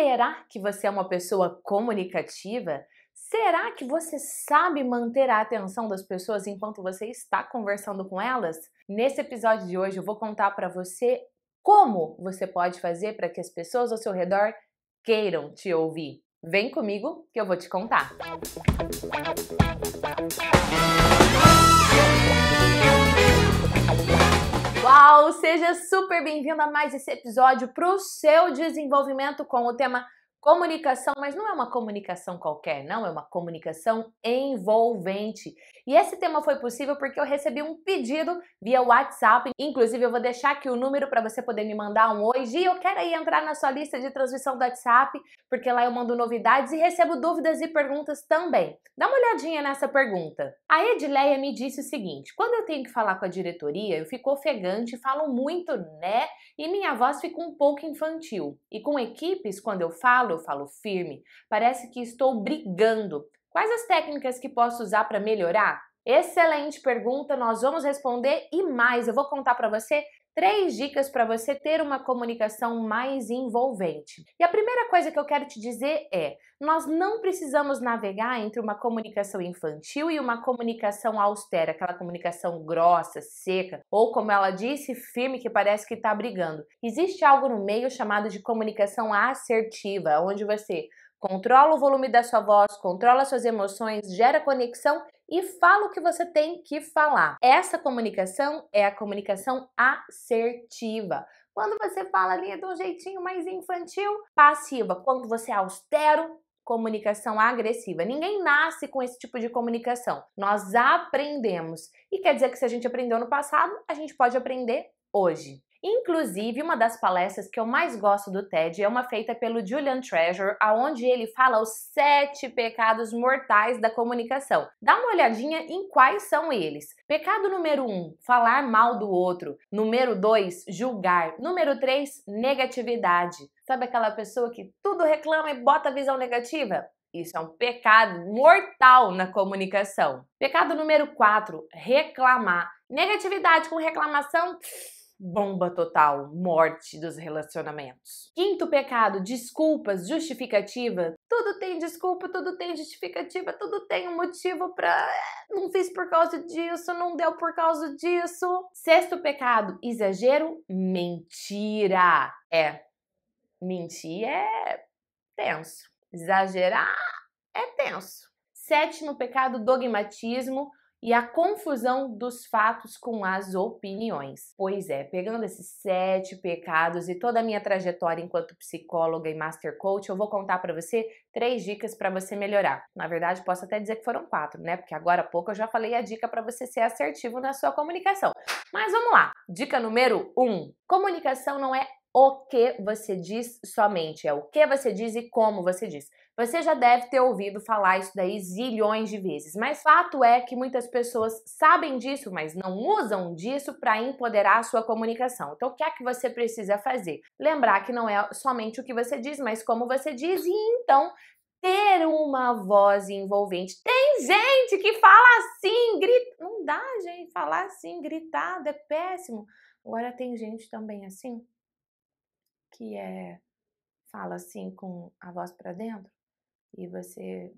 Será que você é uma pessoa comunicativa? Será que você sabe manter a atenção das pessoas enquanto você está conversando com elas? Nesse episódio de hoje eu vou contar para você como você pode fazer para que as pessoas ao seu redor queiram te ouvir. Vem comigo que eu vou te contar. Música Olá, Seja super bem-vindo a mais esse episódio para o seu desenvolvimento com o tema Comunicação, mas não é uma comunicação qualquer, não, é uma comunicação envolvente. E esse tema foi possível porque eu recebi um pedido via WhatsApp. Inclusive, eu vou deixar aqui o número para você poder me mandar um oi. E eu quero aí entrar na sua lista de transmissão do WhatsApp, porque lá eu mando novidades e recebo dúvidas e perguntas também. Dá uma olhadinha nessa pergunta. A Edileia me disse o seguinte: quando eu tenho que falar com a diretoria, eu fico ofegante, falo muito, né? E minha voz fica um pouco infantil. E com equipes, quando eu falo, eu falo firme, parece que estou brigando. Quais as técnicas que posso usar para melhorar? Excelente pergunta, nós vamos responder e mais. Eu vou contar para você três dicas para você ter uma comunicação mais envolvente. E a primeira coisa que eu quero te dizer é: nós não precisamos navegar entre uma comunicação infantil e uma comunicação austera, aquela comunicação grossa, seca, ou como ela disse, firme que parece que está brigando. Existe algo no meio chamado de comunicação assertiva, onde você controla o volume da sua voz, controla suas emoções, gera conexão e fala o que você tem que falar. Essa comunicação é a comunicação assertiva. Quando você fala ali de um jeitinho mais infantil, passiva. Quando você é austero, comunicação agressiva. Ninguém nasce com esse tipo de comunicação. Nós aprendemos. E quer dizer que se a gente aprendeu no passado, a gente pode aprender hoje. Inclusive, uma das palestras que eu mais gosto do TED é uma feita pelo Julian Treasure, aonde ele fala os sete pecados mortais da comunicação. Dá uma olhadinha em quais são eles. Pecado número um, falar mal do outro. Número dois, julgar. Número três, negatividade. Sabe aquela pessoa que tudo reclama e bota a visão negativa? Isso é um pecado mortal na comunicação. Pecado número quatro: reclamar. Negatividade com reclamação. Pff, bomba total, morte dos relacionamentos. Quinto pecado, desculpas, justificativa. Tudo tem desculpa, tudo tem justificativa, tudo tem um motivo para é, não fiz por causa disso, não deu por causa disso. Sexto pecado, exagero, mentira. É. Mentir é tenso. Exagerar é tenso. Sétimo pecado, dogmatismo e a confusão dos fatos com as opiniões. Pois é, pegando esses sete pecados e toda a minha trajetória enquanto psicóloga e master coach, eu vou contar para você três dicas para você melhorar. Na verdade, posso até dizer que foram quatro, né? Porque agora há pouco eu já falei a dica para você ser assertivo na sua comunicação. Mas vamos lá. Dica número um: comunicação não é o que você diz somente, é o que você diz e como você diz. Você já deve ter ouvido falar isso daí zilhões de vezes, mas fato é que muitas pessoas sabem disso, mas não usam disso para empoderar a sua comunicação. Então, o que é que você precisa fazer? Lembrar que não é somente o que você diz, mas como você diz, e então ter uma voz envolvente. Tem gente que fala assim, grita. Não dá, gente, falar assim, gritado é péssimo. Agora tem gente também assim que é fala assim com a voz para dentro e você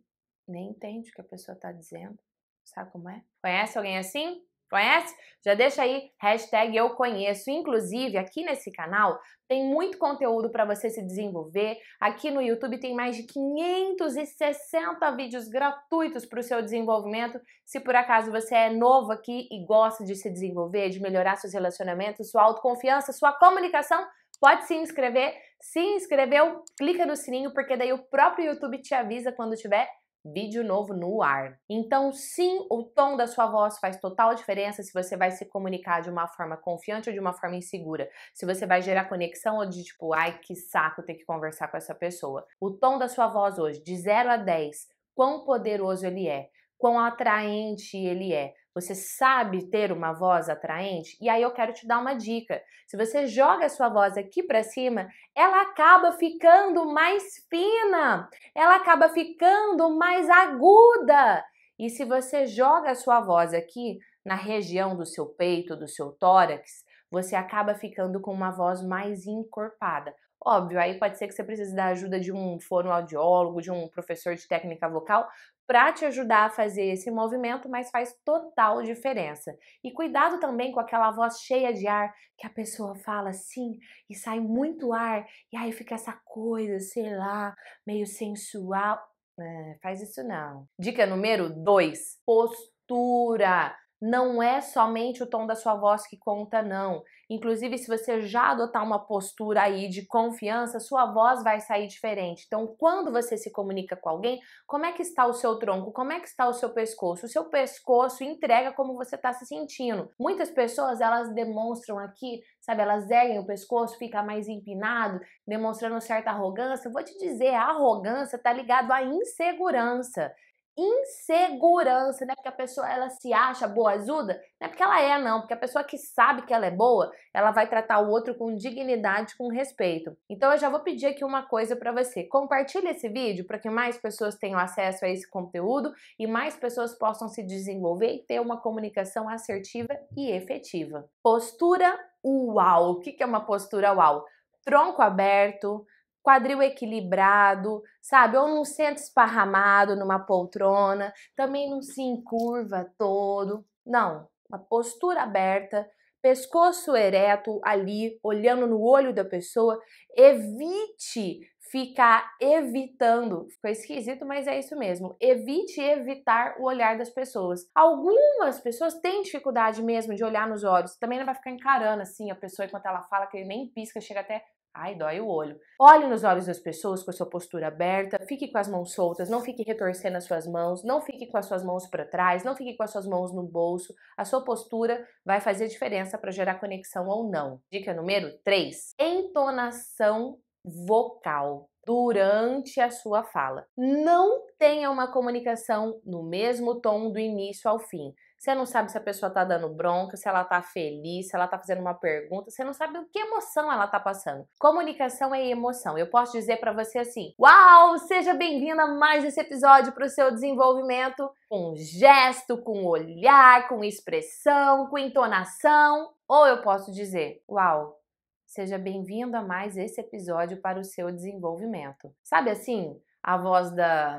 nem entende o que a pessoa tá dizendo. Sabe como é? Conhece alguém assim? Conhece? Já deixa aí hashtag eu conheço. Inclusive, aqui nesse canal tem muito conteúdo para você se desenvolver. Aqui no YouTube tem mais de 560 vídeos gratuitos para o seu desenvolvimento. Se por acaso você é novo aqui e gosta de se desenvolver, de melhorar seus relacionamentos, sua autoconfiança, sua comunicação, Pode se inscrever. Se inscreveu, clica no sininho, porque daí o próprio YouTube te avisa quando tiver vídeo novo no ar. Então, sim, o tom da sua voz faz total diferença se você vai se comunicar de uma forma confiante ou de uma forma insegura. Se você vai gerar conexão ou de tipo, ai, que saco ter que conversar com essa pessoa. O tom da sua voz hoje, de 0 a 10, quão poderoso ele é, quão atraente ele é. Você sabe ter uma voz atraente? E aí eu quero te dar uma dica. Se você joga a sua voz aqui para cima, ela acaba ficando mais fina, ela acaba ficando mais aguda. E se você joga a sua voz aqui na região do seu peito, do seu tórax, você acaba ficando com uma voz mais encorpada. Óbvio, aí pode ser que você precise da ajuda de um fonoaudiólogo, de um professor de técnica vocal, para te ajudar a fazer esse movimento, mas faz total diferença. E cuidado também com aquela voz cheia de ar que a pessoa fala assim e sai muito ar, e aí fica essa coisa, sei lá, meio sensual. É, faz isso não. Dica número 2: postura não é somente o tom da sua voz que conta, não. Inclusive, se você já adotar uma postura aí de confiança, sua voz vai sair diferente. Então, quando você se comunica com alguém, como é que está o seu tronco? Como é que está o seu pescoço? O seu pescoço entrega como você está se sentindo. Muitas pessoas, elas demonstram aqui, sabe, elas erguem o pescoço, fica mais empinado, demonstrando certa arrogância. Vou te dizer, a arrogância está ligada à insegurança insegurança, né? Porque a pessoa ela se acha boa ajuda, não é porque ela é não, porque a pessoa que sabe que ela é boa, ela vai tratar o outro com dignidade, com respeito. Então eu já vou pedir aqui uma coisa para você. Compartilhe esse vídeo para que mais pessoas tenham acesso a esse conteúdo e mais pessoas possam se desenvolver e ter uma comunicação assertiva e efetiva. Postura uau. O que é uma postura uau? Tronco aberto, quadril equilibrado, sabe? Ou não senta esparramado numa poltrona, também não se encurva todo. Não, uma postura aberta, pescoço ereto ali, olhando no olho da pessoa. Evite ficar evitando. Ficou esquisito, mas é isso mesmo. Evite evitar o olhar das pessoas. Algumas pessoas têm dificuldade mesmo de olhar nos olhos. Também não vai é ficar encarando assim a pessoa enquanto ela fala que ele nem pisca, chega até Ai, dói o olho. Olhe nos olhos das pessoas com a sua postura aberta, fique com as mãos soltas, não fique retorcendo as suas mãos, não fique com as suas mãos para trás, não fique com as suas mãos no bolso. A sua postura vai fazer diferença para gerar conexão ou não. Dica número 3: entonação vocal durante a sua fala. Não tenha uma comunicação no mesmo tom do início ao fim. Você não sabe se a pessoa tá dando bronca, se ela tá feliz, se ela tá fazendo uma pergunta, você não sabe o que emoção ela tá passando. Comunicação é emoção. Eu posso dizer para você assim: "Uau, seja bem-vinda a mais esse episódio para o seu desenvolvimento" com gesto, com olhar, com expressão, com entonação, ou eu posso dizer: "Uau, Seja bem-vindo a mais esse episódio para o seu desenvolvimento. Sabe assim, a voz da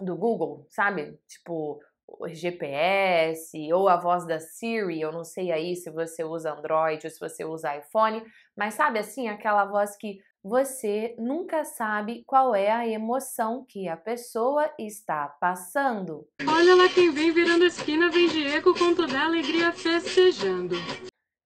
do Google, sabe? Tipo, GPS ou a voz da Siri, eu não sei aí se você usa Android ou se você usa iPhone, mas sabe assim, aquela voz que você nunca sabe qual é a emoção que a pessoa está passando. Olha lá quem vem virando a esquina, vem Diego com toda a alegria festejando.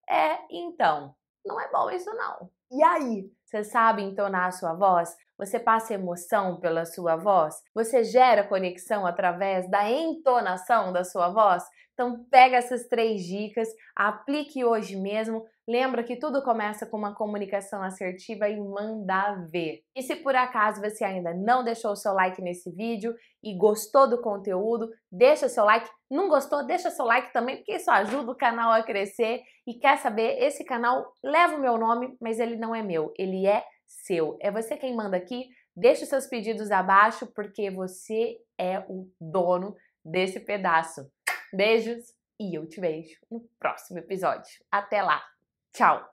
É, então, não é bom isso não. E aí, você sabe entonar a sua voz? Você passa emoção pela sua voz? Você gera conexão através da entonação da sua voz? Então pega essas três dicas, aplique hoje mesmo. Lembra que tudo começa com uma comunicação assertiva e manda ver. E se por acaso você ainda não deixou o seu like nesse vídeo e gostou do conteúdo, deixa seu like. Não gostou? Deixa seu like também, porque isso ajuda o canal a crescer. E quer saber, esse canal leva o meu nome, mas ele não é meu, ele é seu. É você quem manda aqui. Deixe os seus pedidos abaixo porque você é o dono desse pedaço. Beijos e eu te vejo no próximo episódio. Até lá. Tchau.